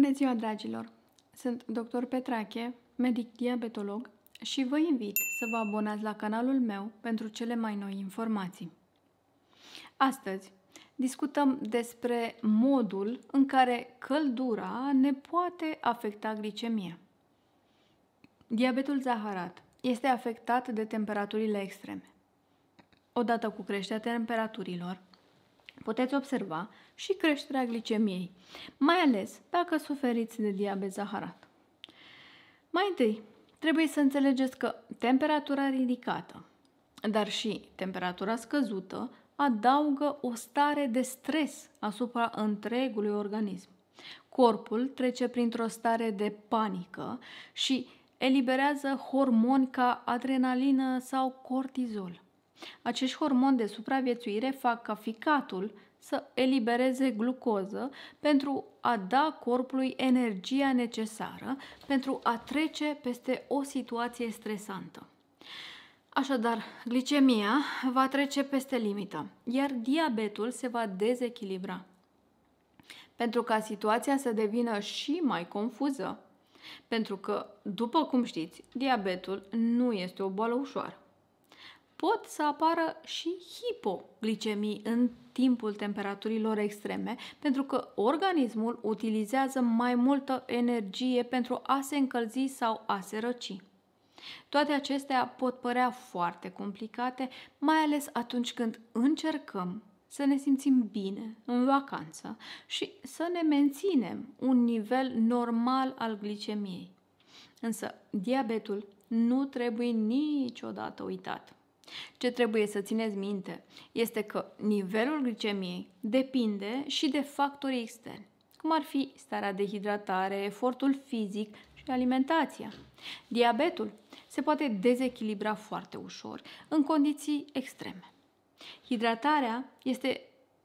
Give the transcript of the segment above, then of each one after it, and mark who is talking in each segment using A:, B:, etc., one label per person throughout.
A: Bună ziua, dragilor! Sunt dr. Petrache, medic diabetolog și vă invit să vă abonați la canalul meu pentru cele mai noi informații. Astăzi discutăm despre modul în care căldura ne poate afecta glicemia. Diabetul zaharat este afectat de temperaturile extreme. Odată cu creșterea temperaturilor, puteți observa și creșterea glicemiei, mai ales dacă suferiți de diabet zaharat. Mai întâi, trebuie să înțelegeți că temperatura ridicată, dar și temperatura scăzută, adaugă o stare de stres asupra întregului organism. Corpul trece printr-o stare de panică și eliberează hormoni ca adrenalină sau cortizol. Acești hormoni de supraviețuire fac ca ficatul să elibereze glucoză pentru a da corpului energia necesară pentru a trece peste o situație stresantă. Așadar, glicemia va trece peste limită, iar diabetul se va dezechilibra. Pentru ca situația să devină și mai confuză, pentru că, după cum știți, diabetul nu este o boală ușoară pot să apară și hipoglicemii în timpul temperaturilor extreme, pentru că organismul utilizează mai multă energie pentru a se încălzi sau a se răci. Toate acestea pot părea foarte complicate, mai ales atunci când încercăm să ne simțim bine în vacanță și să ne menținem un nivel normal al glicemiei. Însă, diabetul nu trebuie niciodată uitat. Ce trebuie să țineți minte este că nivelul glicemiei depinde și de factorii externi, cum ar fi starea de hidratare, efortul fizic și alimentația. Diabetul se poate dezechilibra foarte ușor în condiții extreme. Hidratarea este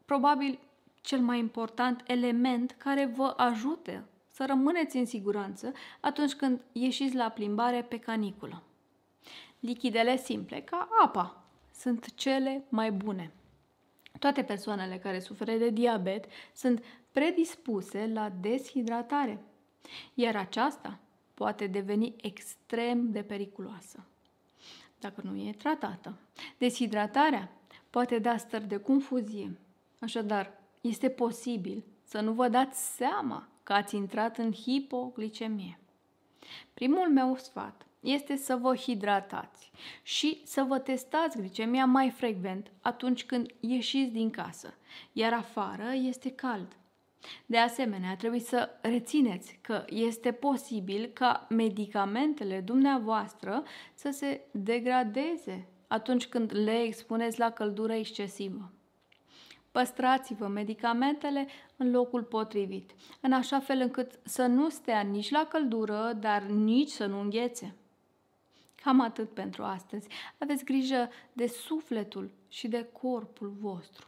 A: probabil cel mai important element care vă ajută să rămâneți în siguranță atunci când ieșiți la plimbare pe caniculă. Lichidele simple, ca apa, sunt cele mai bune. Toate persoanele care suferă de diabet sunt predispuse la deshidratare, iar aceasta poate deveni extrem de periculoasă dacă nu e tratată. Deshidratarea poate da stări de confuzie. Așadar, este posibil să nu vă dați seama că ați intrat în hipoglicemie. Primul meu sfat este să vă hidratați și să vă testați glicemia mai frecvent atunci când ieșiți din casă, iar afară este cald. De asemenea, trebuie să rețineți că este posibil ca medicamentele dumneavoastră să se degradeze atunci când le expuneți la căldură excesivă. Păstrați-vă medicamentele în locul potrivit, în așa fel încât să nu stea nici la căldură, dar nici să nu înghețe. Cam atât pentru astăzi. Aveți grijă de sufletul și de corpul vostru.